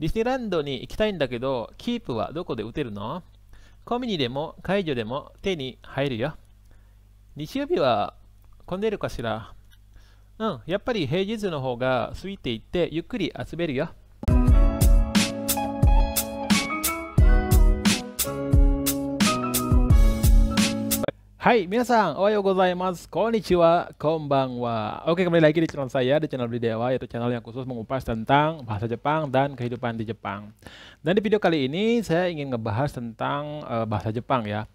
ディズニーランドに行きたいんだけど、キープはどこで打てるのコミニでも解除でも手に入るよ。日曜日は混んでるかしらうん、やっぱり平日の方が空いていってゆっくり集めるよ。Oh konnichiwa, konbanwa. Oke, kembali lagi di channel saya, di channel Dewa, yaitu channel yang khusus mengupas tentang bahasa Jepang dan kehidupan di Jepang. Dan di video kali ini, saya ingin ngebahas tentang uh, bahasa Jepang ya.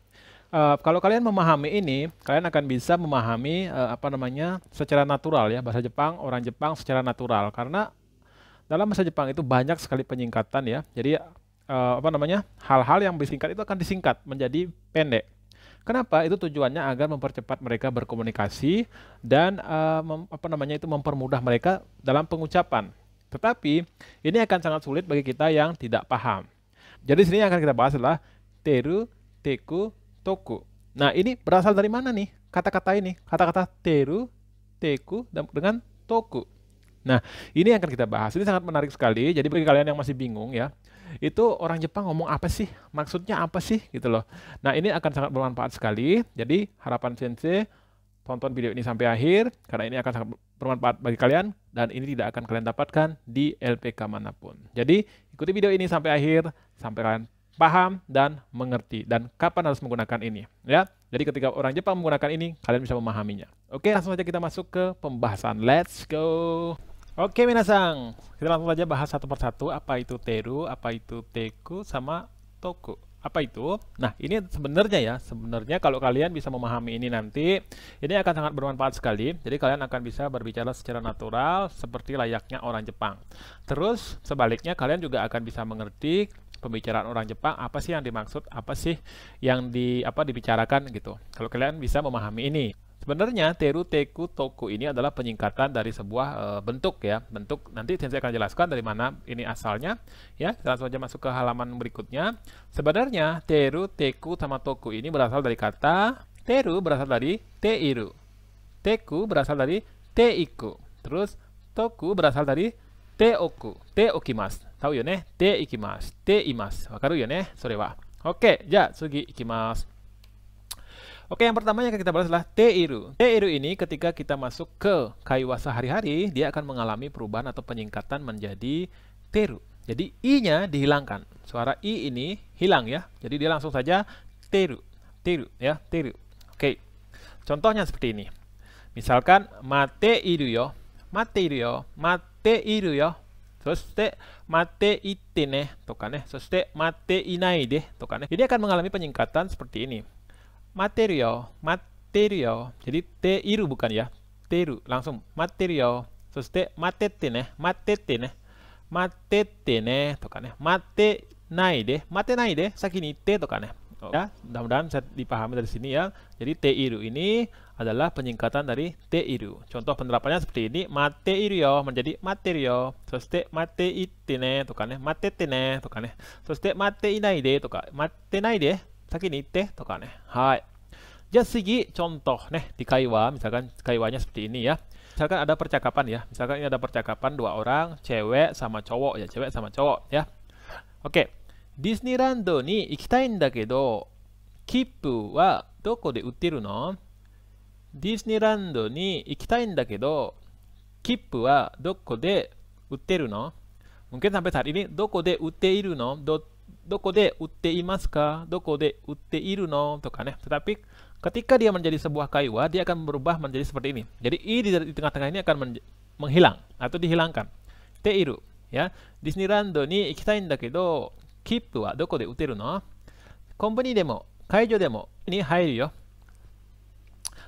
Uh, kalau kalian memahami ini, kalian akan bisa memahami uh, apa namanya secara natural ya bahasa Jepang, orang Jepang secara natural karena dalam bahasa Jepang itu banyak sekali penyingkatan ya. Jadi uh, apa namanya hal-hal yang disingkat itu akan disingkat menjadi pendek Kenapa? Itu tujuannya agar mempercepat mereka berkomunikasi dan uh, mem, apa namanya itu mempermudah mereka dalam pengucapan. Tetapi ini akan sangat sulit bagi kita yang tidak paham. Jadi sini yang akan kita bahas adalah teru, teku, toku. Nah ini berasal dari mana nih kata-kata ini? Kata-kata teru, teku dengan toku. Nah ini yang akan kita bahas. Ini sangat menarik sekali. Jadi bagi kalian yang masih bingung ya, itu orang Jepang ngomong apa sih? Maksudnya apa sih gitu loh. Nah, ini akan sangat bermanfaat sekali. Jadi, harapan sensei tonton video ini sampai akhir karena ini akan sangat bermanfaat bagi kalian dan ini tidak akan kalian dapatkan di LPK manapun. Jadi, ikuti video ini sampai akhir sampai kalian paham dan mengerti dan kapan harus menggunakan ini ya. Jadi ketika orang Jepang menggunakan ini kalian bisa memahaminya. Oke, langsung saja kita masuk ke pembahasan. Let's go. Oke minasang, kita langsung saja bahas satu persatu apa itu teru, apa itu teku, sama toku. Apa itu? Nah, ini sebenarnya ya, sebenarnya kalau kalian bisa memahami ini nanti, ini akan sangat bermanfaat sekali. Jadi kalian akan bisa berbicara secara natural seperti layaknya orang Jepang. Terus sebaliknya kalian juga akan bisa mengerti pembicaraan orang Jepang apa sih yang dimaksud, apa sih yang di apa dibicarakan gitu. Kalau kalian bisa memahami ini. Sebenarnya teru teku toku ini adalah penyingkatan dari sebuah e, bentuk ya, bentuk nanti saya akan jelaskan dari mana ini asalnya ya. Kita langsung saja masuk ke halaman berikutnya. Sebenarnya teru teku sama toku ini berasal dari kata teru berasal dari teiru. Teku berasal dari teiku. Terus toku berasal dari teoku, teokimas. Tahu ya ne? teikimas teimas Wakaru ya ne? Sore wa. Oke, ya sugi ikimas. Oke, yang pertama yang kita bahas adalah Teiru. Teiru ini ketika kita masuk ke kaiwasa hari-hari, dia akan mengalami perubahan atau penyingkatan menjadi Teru. Jadi I-nya dihilangkan. Suara I ini hilang ya. Jadi dia langsung saja Teru. Teru ya, Teru. Oke. Contohnya seperti ini. Misalkan mate iru yo. Mate iru yo. Mate iru yo. mate ya, mate inai ya. Jadi akan mengalami penyingkatan seperti ini material, material. Jadi teiru bukan ya? Teru langsung material. ne, ne, ne, kan ya? te kan Ya, mudah oh. ya, mudah-mudahan saya dipahami dari sini ya. Jadi teiru ini adalah penyingkatan dari teiru. Contoh penerapannya seperti ini, material ya, menjadi material, soste mateitine, tuh kan ya, matetine, ne, kan ya, soste inai de, tuh kan, de 先に行ってとかね。はい。Ya, segi contoh nih di kaiwa, misalkan kaiwanya seperti ini ya. Misalkan ada percakapan ya. Misalkan ini ada percakapan dua orang, cewek sama cowok ya, cewek sama cowok ya. Oke. Okay. Disneylando ni ikitai nda kedo, kippu wa doko de utteru no? Disneylando ni ikitai nda kippu wa doko de utteru no? Mungkin sampai saat ini doko de utteiru no? Dot どこで売っていますかどこで売っているのとかね tetapi ketika dia menjadi sebuah kaiwa dia akan berubah menjadi seperti ini jadi i di, di tengah-tengah ini akan menghilang atau dihilangkan T iru ya rando ni ikitain da kedo kippu wa doko de uteru no yo.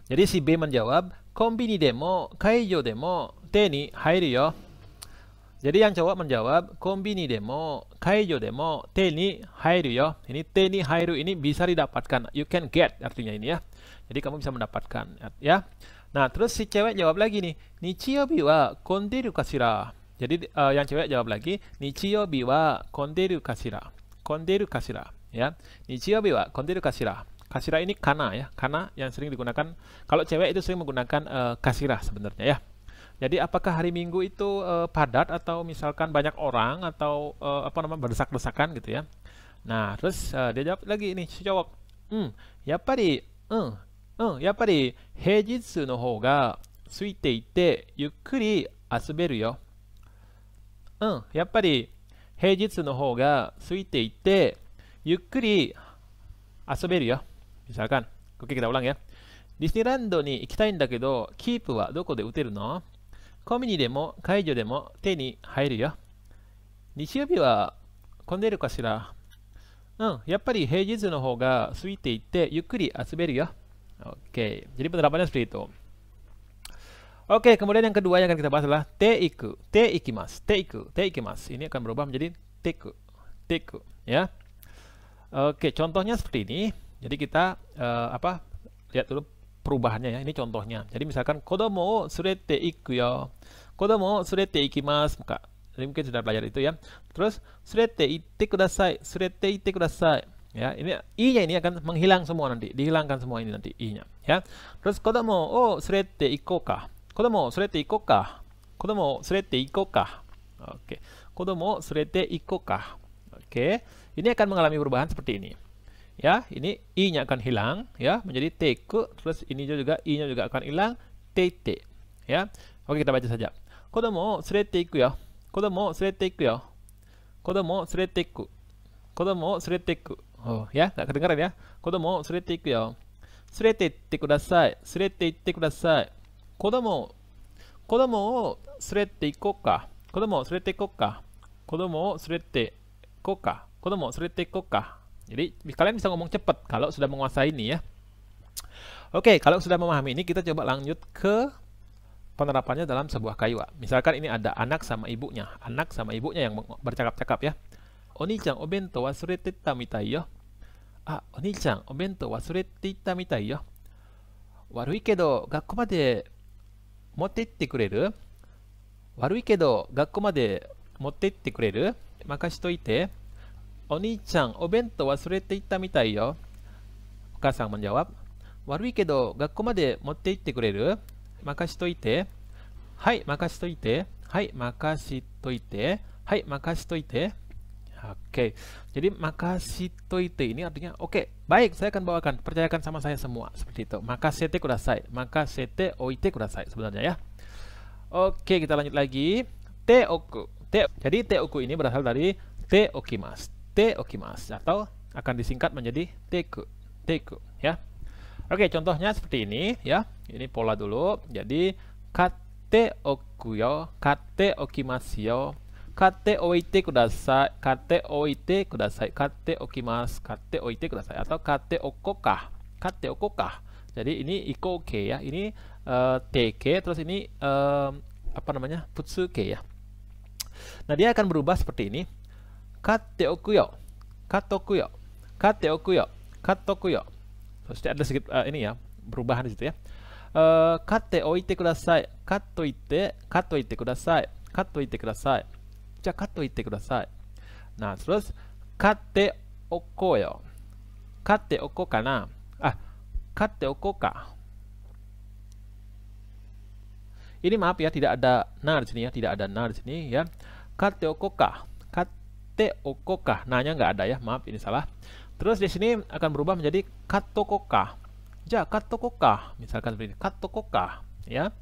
jadi si B menjawab kombini demo kaijo demo te ni hairu yo jadi yang cowok menjawab kombini demo, kaijo demo, te ni hairu yo. Ini te ni hairu ini bisa didapatkan. You can get artinya ini ya. Jadi kamu bisa mendapatkan ya. Nah, terus si cewek jawab lagi nih, nichiyobi wa konderu kasira. Jadi uh, yang cewek jawab lagi, nichiyobi wa konderu kasira. Konderu kasira ya. Nichiyobi wa konderu kasira. Kasira ini kana ya, kana yang sering digunakan kalau cewek itu sering menggunakan uh, kasira sebenarnya ya. Jadi apakah hari Minggu itu uh, padat atau misalkan banyak orang atau uh, apa namanya berdesak-desakan gitu ya. Nah, terus uh, dia jawab lagi ini si cowok. Hmm, ya pari, hmm, hmm, ya pari, heijitsu no hou ga suite ite yukuri asuberu yo. Hmm, ya pari, heijitsu no hou ga suite ite yukuri asuberu yo. Misalkan, oke kita ulang ya. Disneyland に行きたいんだけど、キープはどこで打てるのコミニでも解除でも手に入るよ。日曜日は混んでるかしらうん、やっぱり平日の方が過ぎていってゆっくり遊べるよ Oke, okay. jadi penerapannya seperti itu. Oke, okay, kemudian yang kedua yang akan kita bahas adalah teiku, teikimas, teiku, teikimas. Ini akan berubah menjadi teku, teku, ya. Oke, okay, contohnya seperti ini. Jadi kita uh, apa? Lihat dulu perubahannya ya. Ini contohnya. Jadi misalkan kodomo surete iku yo. Kodomo surete ikimasu. Kak. Jadi mungkin sudah belajar itu ya. Terus surete itte kudasai. Surete itte kudasai. Ya, ini i-nya ini akan menghilang semua nanti. Dihilangkan semua ini nanti i-nya, ya. Terus kodomo o surete iko ka. Kodomo surete iko ka. Kodomo surete iko ka. Oke. Kodomo surete iko ka. Oke. Ini akan mengalami perubahan seperti ini. ya ini i nya akan hilang ya menjadi t e k terus ini juga i nya juga akan hilang tete ya oke kita baca saja kodomo surete iku ya kodomo surete iku ya kodomo surete iku kodomo surete iku oh ya nggak kedengaran ya kodomo surete iku ya surete itte kudasai surete itte kudasai kodomo 子供を連れて行こうか。子供を連れて行こうか。子供を連れて行こうか。子供を連れて行こうか。Jadi kalian bisa ngomong cepat kalau sudah menguasai ini ya. Oke, kalau sudah memahami ini kita coba lanjut ke penerapannya dalam sebuah kaiwa. Misalkan ini ada anak sama ibunya, anak sama ibunya yang bercakap-cakap ya. Oni-chan obento wasurete tamitai yo. Ah, oni-chan obento wasurete tamitai yo. Warui kedo gakko made motteitte kureru? Warui kedo gakko made motteitte kureru? toite. お兄ちゃん、お弁当忘れていったみたいよ。お母さんも jawab、悪いけど学校まで持って行ってくれる任しといて。はい、任しといて。はい、任しといて。はい、任しといて。Oke, okay. jadi makasih toite ini artinya oke, baik saya akan bawakan, percayakan sama saya semua seperti itu. Makasih te kudasai, makasih te oite kudasai sebenarnya ya. Oke, kita lanjut lagi. Teoku. Te, jadi teoku ini berasal dari te okimas te okimas atau akan disingkat menjadi teku teku ya oke contohnya seperti ini ya ini pola dulu jadi kate okuyo kate yo kate oite kudasai kate oite kudasai kate okimas kate oite kudasai atau kate okoka kate okoka jadi ini iko oke ya ini uh, eh, tk terus ini eh, apa namanya putsuke ya nah dia akan berubah seperti ini 買っておくよ。買っておくよ。買っておくよ。買っておくよ。そしてあれですあ、ini y 買っておいてください。買っといて、買っといてください。買っといてください。じゃ買っといてください。な、それです。買っておこうよ。買っておこうかな。あ、買っておこうか。ini maaf ya tidak ada nar di sini ya tidak ada nar di teokoka. Nanya nggak ada ya, maaf ini salah. Terus di sini akan berubah menjadi katokoka. Ja, katokoka. Misalkan seperti ini, katokoka. Ya.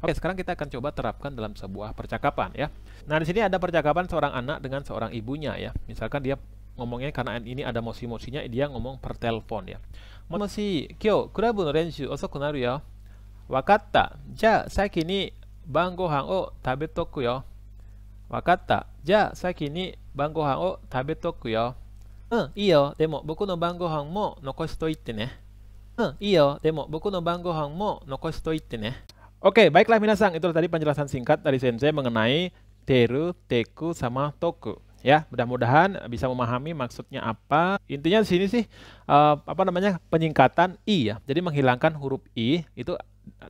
Oke, sekarang kita akan coba terapkan dalam sebuah percakapan ya. Nah, di sini ada percakapan seorang anak dengan seorang ibunya ya. Misalkan dia ngomongnya karena ini ada mosi-mosinya, dia ngomong per telepon ya. Mosi, kyo, kurabu no renshu osoku naru yo. Ya. Wakatta. Ja, saiki ni ban gohan o tabetoku yo. Ya. Wakatta. Ja, saiki ni 晩ご飯を食べとくよ。うん、いいよ。でも僕の晩ご飯も残しといてね。うん、いいよ。でも僕の晩ご飯も残しといてね。Oke, okay, baiklah minasang. Itulah tadi penjelasan singkat dari Sensei mengenai teru, teku, sama toku. Ya, mudah-mudahan bisa memahami maksudnya apa. Intinya di sini sih, uh, apa namanya, penyingkatan I ya. Jadi menghilangkan huruf I itu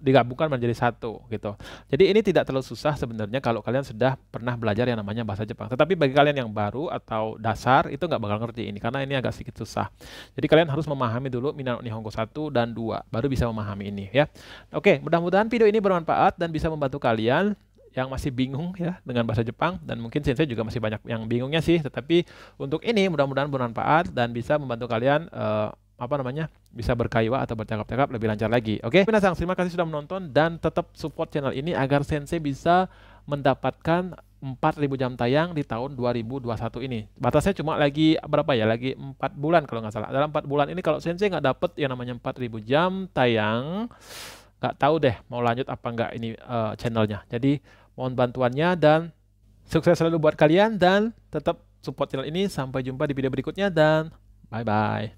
digabungkan menjadi satu gitu. Jadi ini tidak terlalu susah sebenarnya kalau kalian sudah pernah belajar yang namanya bahasa Jepang. Tetapi bagi kalian yang baru atau dasar itu nggak bakal ngerti ini karena ini agak sedikit susah. Jadi kalian harus memahami dulu ni Nihongo satu dan dua baru bisa memahami ini ya. Oke, mudah-mudahan video ini bermanfaat dan bisa membantu kalian yang masih bingung ya dengan bahasa Jepang dan mungkin sensei juga masih banyak yang bingungnya sih tetapi untuk ini mudah-mudahan bermanfaat dan bisa membantu kalian uh, apa namanya bisa berkaiwa atau bertangkap-tangkap lebih lancar lagi. Oke, okay? Minasang, terima kasih sudah menonton dan tetap support channel ini agar Sensei bisa mendapatkan 4000 jam tayang di tahun 2021 ini. Batasnya cuma lagi berapa ya? Lagi 4 bulan kalau nggak salah. Dalam 4 bulan ini kalau Sensei nggak dapet yang namanya 4000 jam tayang, nggak tahu deh mau lanjut apa nggak ini uh, channelnya. Jadi mohon bantuannya dan sukses selalu buat kalian dan tetap support channel ini. Sampai jumpa di video berikutnya dan bye-bye.